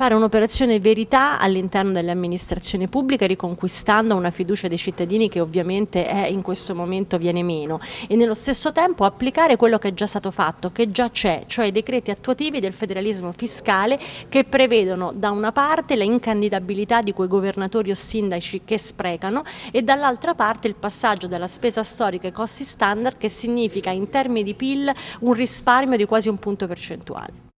fare un'operazione verità all'interno delle amministrazioni pubbliche riconquistando una fiducia dei cittadini che ovviamente è, in questo momento viene meno e nello stesso tempo applicare quello che è già stato fatto, che già c'è, cioè i decreti attuativi del federalismo fiscale che prevedono da una parte la incandidabilità di quei governatori o sindaci che sprecano e dall'altra parte il passaggio dalla spesa storica ai costi standard che significa in termini di PIL un risparmio di quasi un punto percentuale.